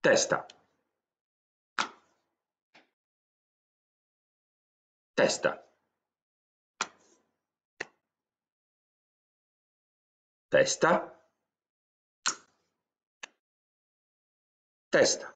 testa testa testa testa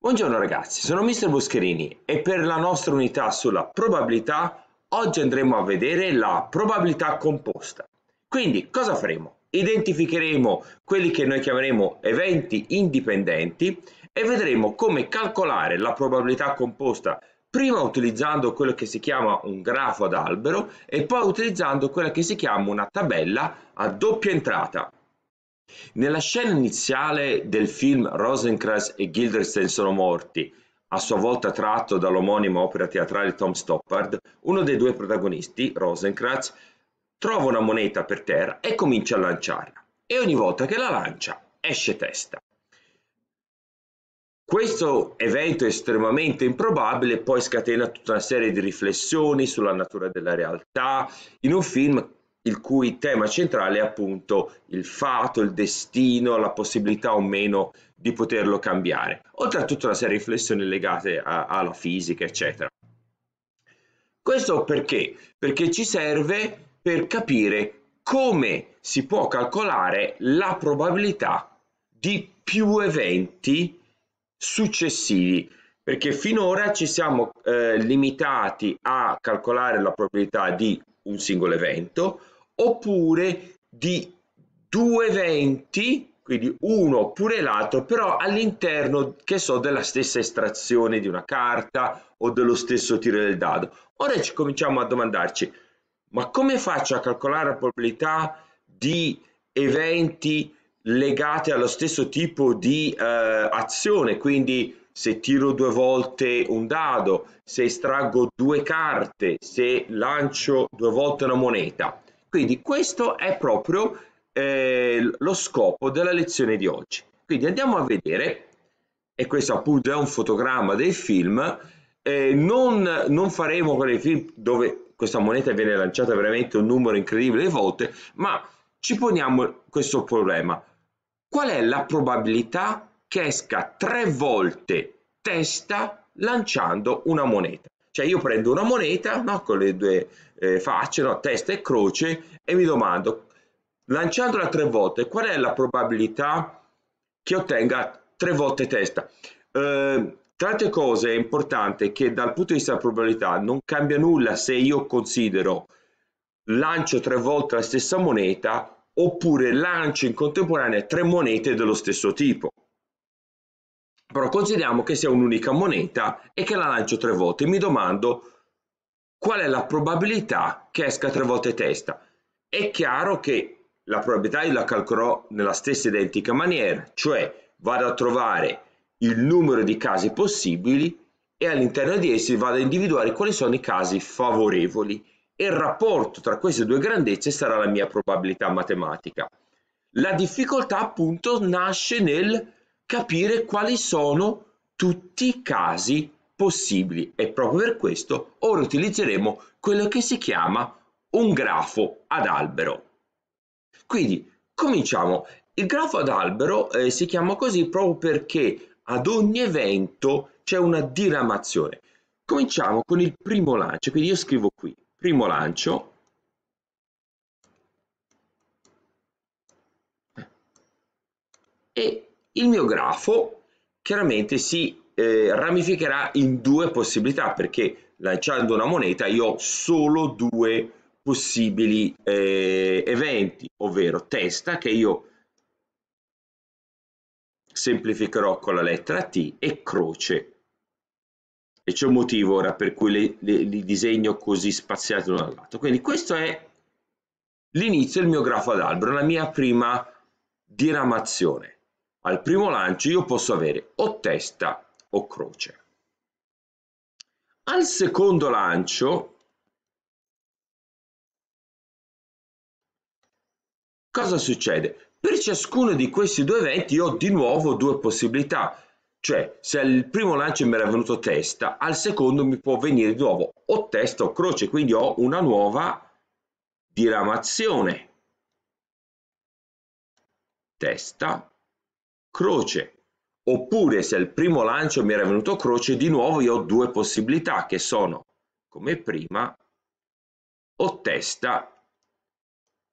Buongiorno ragazzi, sono Mr. Boscherini e per la nostra unità sulla probabilità oggi andremo a vedere la probabilità composta. Quindi cosa faremo? identificheremo quelli che noi chiameremo eventi indipendenti e vedremo come calcolare la probabilità composta prima utilizzando quello che si chiama un grafo ad albero e poi utilizzando quella che si chiama una tabella a doppia entrata. Nella scena iniziale del film Rosencrantz e Gilderstein sono morti, a sua volta tratto dall'omonima opera teatrale Tom Stoppard, uno dei due protagonisti, Rosencrantz, trova una moneta per terra e comincia a lanciarla e ogni volta che la lancia esce testa. Questo evento estremamente improbabile poi scatena tutta una serie di riflessioni sulla natura della realtà in un film il cui tema centrale è appunto il fato, il destino, la possibilità o meno di poterlo cambiare, oltre a tutta una serie di riflessioni legate a, alla fisica, eccetera. Questo perché? Perché ci serve per capire come si può calcolare la probabilità di più eventi successivi perché finora ci siamo eh, limitati a calcolare la probabilità di un singolo evento oppure di due eventi quindi uno oppure l'altro però all'interno che so della stessa estrazione di una carta o dello stesso tiro del dado ora ci cominciamo a domandarci ma come faccio a calcolare la probabilità di eventi legati allo stesso tipo di eh, azione? Quindi se tiro due volte un dado, se estraggo due carte, se lancio due volte una moneta. Quindi questo è proprio eh, lo scopo della lezione di oggi. Quindi andiamo a vedere, e questo appunto è un fotogramma del film, eh, non, non faremo quei film dove questa moneta viene lanciata veramente un numero incredibile di volte, ma ci poniamo questo problema. Qual è la probabilità che esca tre volte testa lanciando una moneta? Cioè io prendo una moneta no, con le due eh, facce, no, testa e croce, e mi domando, lanciandola tre volte, qual è la probabilità che ottenga tre volte testa? Eh, Tante cose è importante che dal punto di vista della probabilità non cambia nulla se io considero lancio tre volte la stessa moneta oppure lancio in contemporanea tre monete dello stesso tipo. Però consideriamo che sia un'unica moneta e che la lancio tre volte. Mi domando qual è la probabilità che esca tre volte testa. È chiaro che la probabilità io la calcolerò nella stessa identica maniera, cioè vado a trovare il numero di casi possibili e all'interno di essi vado a individuare quali sono i casi favorevoli e il rapporto tra queste due grandezze sarà la mia probabilità matematica. La difficoltà appunto nasce nel capire quali sono tutti i casi possibili e proprio per questo ora utilizzeremo quello che si chiama un grafo ad albero. Quindi cominciamo. Il grafo ad albero eh, si chiama così proprio perché ad ogni evento c'è una diramazione. Cominciamo con il primo lancio, quindi io scrivo qui, primo lancio, e il mio grafo chiaramente si eh, ramificherà in due possibilità, perché lanciando una moneta io ho solo due possibili eh, eventi, ovvero testa, che io semplificherò con la lettera T e croce. E c'è un motivo ora per cui le, le, li disegno così spaziati l'uno dall'altro. Quindi questo è l'inizio del mio grafo ad albero, la mia prima diramazione. Al primo lancio io posso avere o testa o croce. Al secondo lancio cosa succede? Per ciascuno di questi due eventi io ho di nuovo due possibilità, cioè se al primo lancio mi era venuto testa, al secondo mi può venire di nuovo o testa o croce, quindi ho una nuova diramazione. Testa, croce. Oppure se al primo lancio mi era venuto croce, di nuovo io ho due possibilità che sono, come prima, o testa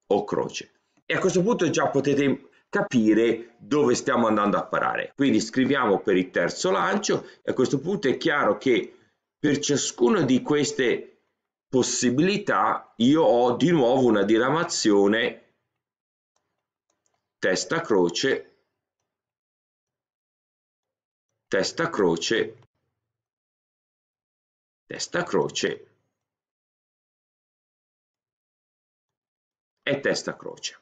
o croce. E a questo punto già potete capire dove stiamo andando a parare. Quindi scriviamo per il terzo lancio e a questo punto è chiaro che per ciascuna di queste possibilità io ho di nuovo una diramazione testa croce testa croce testa croce e testa croce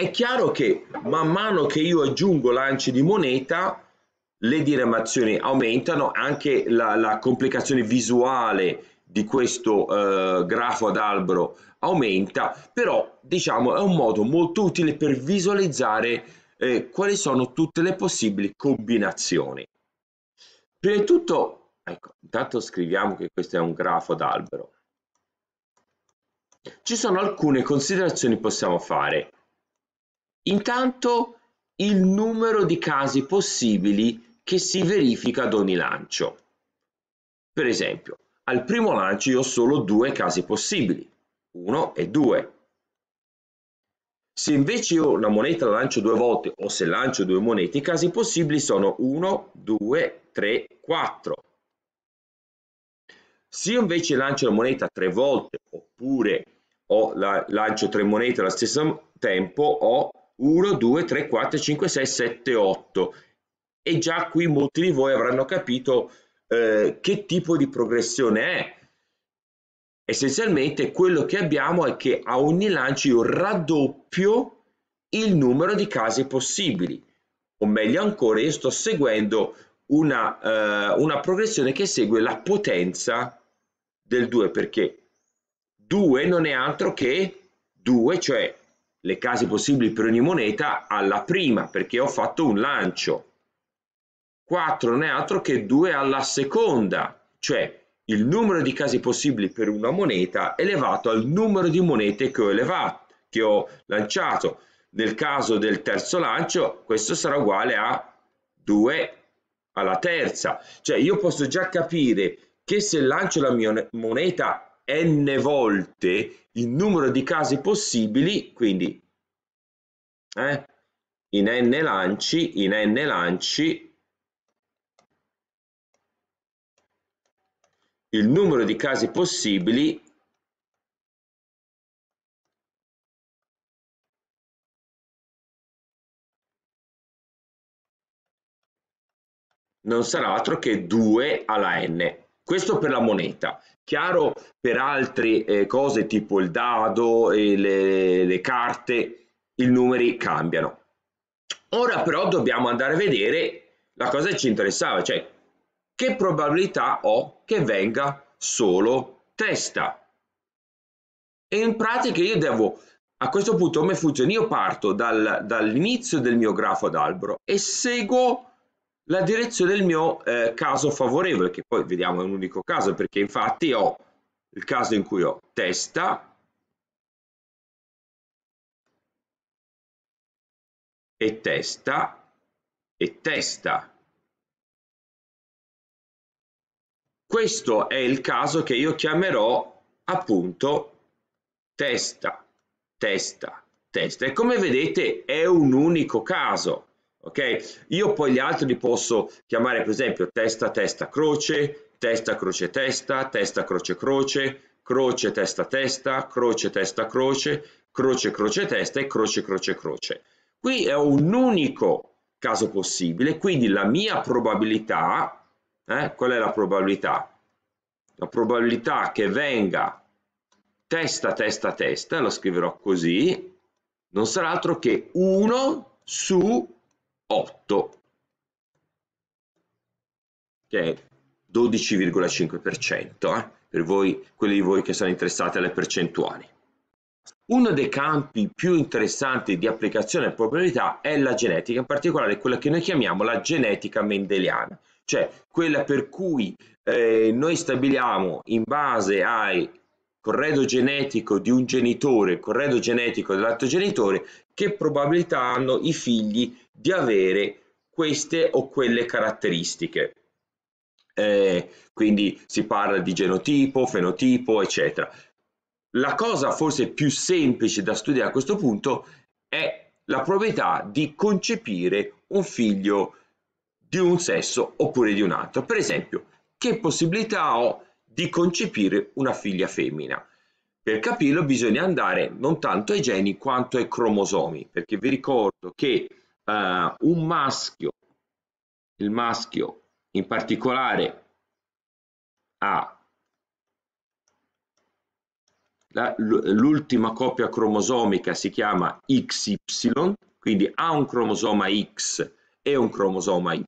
è chiaro che man mano che io aggiungo lanci di moneta, le diramazioni aumentano, anche la, la complicazione visuale di questo eh, grafo ad albero aumenta, però diciamo è un modo molto utile per visualizzare eh, quali sono tutte le possibili combinazioni. Prima di tutto, ecco, intanto scriviamo che questo è un grafo d'albero. Ci sono alcune considerazioni che possiamo fare. Intanto il numero di casi possibili che si verifica ad ogni lancio. Per esempio, al primo lancio io ho solo due casi possibili, 1 e 2. Se invece io una moneta la lancio due volte o se lancio due monete, i casi possibili sono 1, 2, 3, 4. Se io invece lancio la moneta tre volte oppure ho la, lancio tre monete allo stesso tempo ho 1, 2, 3, 4, 5, 6, 7, 8 e già qui molti di voi avranno capito eh, che tipo di progressione è. Essenzialmente quello che abbiamo è che a ogni lancio io raddoppio il numero di casi possibili, o meglio ancora io sto seguendo una, eh, una progressione che segue la potenza del 2 perché 2 non è altro che 2, cioè le case possibili per ogni moneta alla prima perché ho fatto un lancio. 4 non è altro che 2 alla seconda, cioè il numero di casi possibili per una moneta elevato al numero di monete che ho, elevato, che ho lanciato. Nel caso del terzo lancio questo sarà uguale a 2 alla terza. Cioè io posso già capire che se lancio la mia moneta n volte il numero di casi possibili, quindi eh, in n lanci, in n lanci, il numero di casi possibili non sarà altro che 2 alla n. Questo per la moneta. Chiaro per altre eh, cose tipo il dado e eh, le, le carte, i numeri cambiano. Ora però dobbiamo andare a vedere la cosa che ci interessava, cioè che probabilità ho che venga solo testa. E in pratica io devo, a questo punto come funziona? Io parto dal, dall'inizio del mio grafo d'albero e seguo la direzione del mio eh, caso favorevole, che poi vediamo è un unico caso, perché infatti ho il caso in cui ho testa e testa e testa. Questo è il caso che io chiamerò appunto testa, testa, testa. E come vedete è un unico caso ok? Io poi gli altri li posso chiamare per esempio testa, testa, croce, testa, croce, testa, testa, croce, croce, croce, testa, testa, croce, testa, croce, croce, croce, testa e croce, croce, croce. Qui è un unico caso possibile, quindi la mia probabilità, eh, qual è la probabilità? La probabilità che venga testa, testa, testa, lo scriverò così, non sarà altro che 1 su otto che è 12,5% eh? per voi, quelli di voi che sono interessati alle percentuali. Uno dei campi più interessanti di applicazione e probabilità è la genetica, in particolare quella che noi chiamiamo la genetica mendeliana, cioè quella per cui eh, noi stabiliamo in base al corredo genetico di un genitore, corredo genetico dell'altro genitore, che probabilità hanno i figli di avere queste o quelle caratteristiche. Eh, quindi si parla di genotipo, fenotipo, eccetera. La cosa forse più semplice da studiare a questo punto è la proprietà di concepire un figlio di un sesso oppure di un altro. Per esempio, che possibilità ho di concepire una figlia femmina? Per capirlo bisogna andare non tanto ai geni quanto ai cromosomi, perché vi ricordo che eh, un maschio, il maschio in particolare ha l'ultima coppia cromosomica si chiama XY, quindi ha un cromosoma X e un cromosoma Y,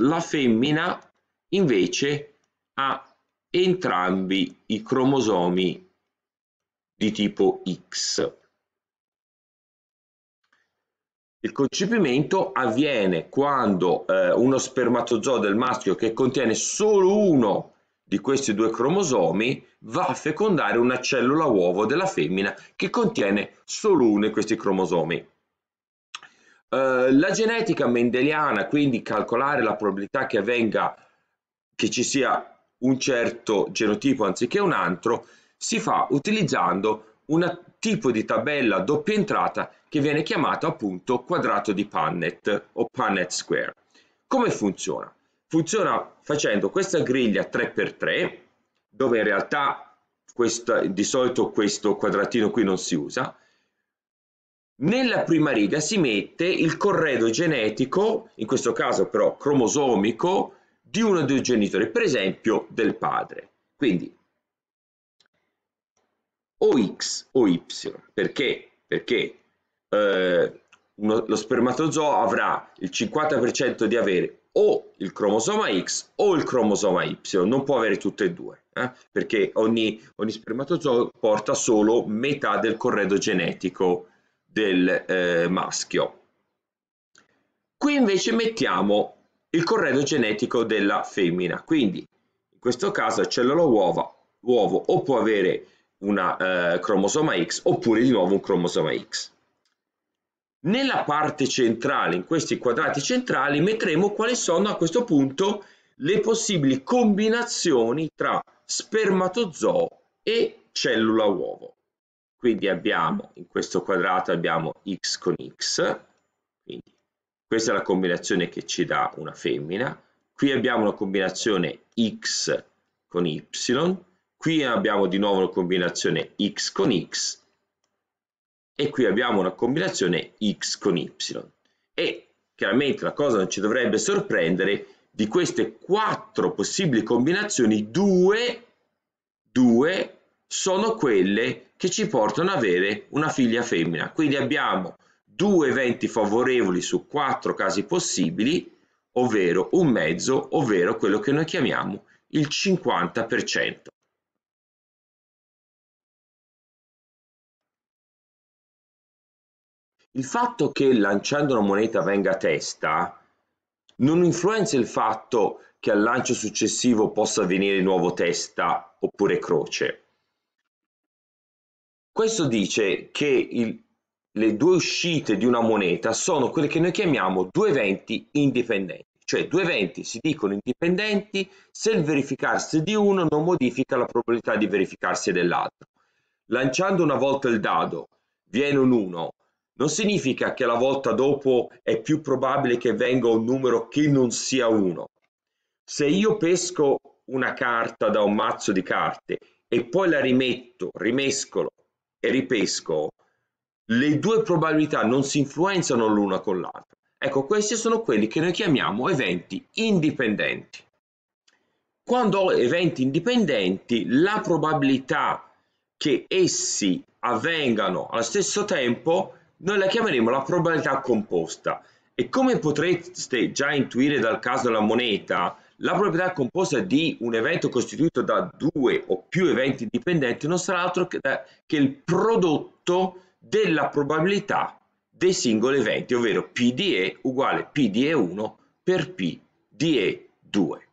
la femmina invece ha entrambi i cromosomi di tipo X. Il concepimento avviene quando eh, uno spermatozoo del maschio che contiene solo uno di questi due cromosomi va a fecondare una cellula uovo della femmina che contiene solo uno di questi cromosomi. Uh, la genetica mendeliana, quindi calcolare la probabilità che avvenga che ci sia un certo genotipo anziché un altro, si fa utilizzando un tipo di tabella a doppia entrata che viene chiamato appunto quadrato di Punnett o Punnett Square. Come funziona? Funziona facendo questa griglia 3x3, dove in realtà questa, di solito questo quadratino qui non si usa, nella prima riga si mette il corredo genetico, in questo caso però cromosomico, di uno dei genitori, per esempio del padre. Quindi o X o Y, perché? Perché eh, uno, lo spermatozoo avrà il 50% di avere o il cromosoma X o il cromosoma Y, non può avere tutte e due, eh? perché ogni, ogni, spermatozoo porta solo metà del corredo genetico del eh, maschio. Qui invece mettiamo il corredo genetico della femmina, quindi in questo caso cellula uova, l'uovo o può avere un eh, cromosoma X oppure di nuovo un cromosoma X. Nella parte centrale, in questi quadrati centrali, metteremo quali sono a questo punto le possibili combinazioni tra spermatozoo e cellula uovo. Quindi abbiamo, in questo quadrato abbiamo x con x, quindi questa è la combinazione che ci dà una femmina, qui abbiamo una combinazione x con y, qui abbiamo di nuovo una combinazione x con x e qui abbiamo una combinazione x con y. E chiaramente la cosa non ci dovrebbe sorprendere, di queste quattro possibili combinazioni, due, due sono quelle che ci portano ad avere una figlia femmina. Quindi abbiamo due eventi favorevoli su quattro casi possibili, ovvero un mezzo, ovvero quello che noi chiamiamo il 50%. il fatto che lanciando una moneta venga a testa non influenza il fatto che al lancio successivo possa venire di nuovo testa oppure croce. Questo dice che il, le due uscite di una moneta sono quelle che noi chiamiamo due eventi indipendenti, cioè due eventi si dicono indipendenti se il verificarsi di uno non modifica la probabilità di verificarsi dell'altro. Lanciando una volta il dado viene un 1 non significa che la volta dopo è più probabile che venga un numero che non sia uno. Se io pesco una carta da un mazzo di carte e poi la rimetto, rimescolo e ripesco, le due probabilità non si influenzano l'una con l'altra. Ecco, questi sono quelli che noi chiamiamo eventi indipendenti. Quando ho eventi indipendenti, la probabilità che essi avvengano allo stesso tempo è noi la chiameremo la probabilità composta e come potreste già intuire dal caso della moneta, la proprietà composta di un evento costituito da due o più eventi dipendenti non sarà altro che, eh, che il prodotto della probabilità dei singoli eventi, ovvero PDE uguale PDE1 per PDE2.